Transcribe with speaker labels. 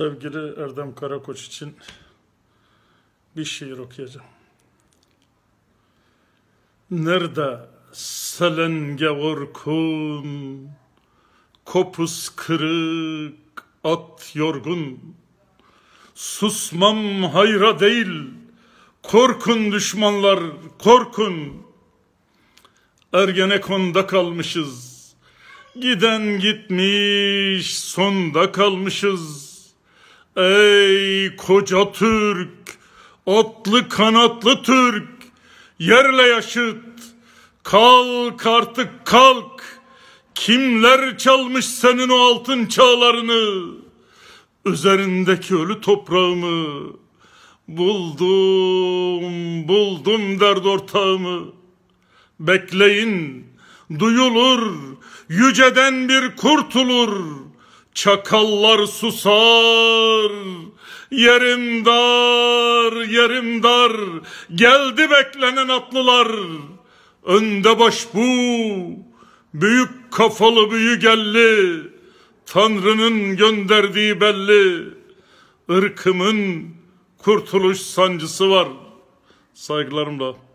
Speaker 1: Sevgili Erdem Karakoç için bir şiir okuyacağım. Nerede selen gavur kopus kırık at yorgun, susmam hayra değil, korkun düşmanlar korkun, Ergenekon'da kalmışız, giden gitmiş sonda kalmışız, Ey koca Türk, atlı kanatlı Türk, yerle yaşıt, kalk artık kalk. Kimler çalmış senin o altın çağlarını? Üzerindeki ölü toprağımı buldum, buldum derd ortağımı. Bekleyin, duyulur, yüceden bir kurtulur.'' Çakallar susar, yerim dar, yerim dar, geldi beklenen atlılar. Önde baş bu, büyük kafalı büyügelli, Tanrı'nın gönderdiği belli, Irkımın kurtuluş sancısı var. Saygılarımla.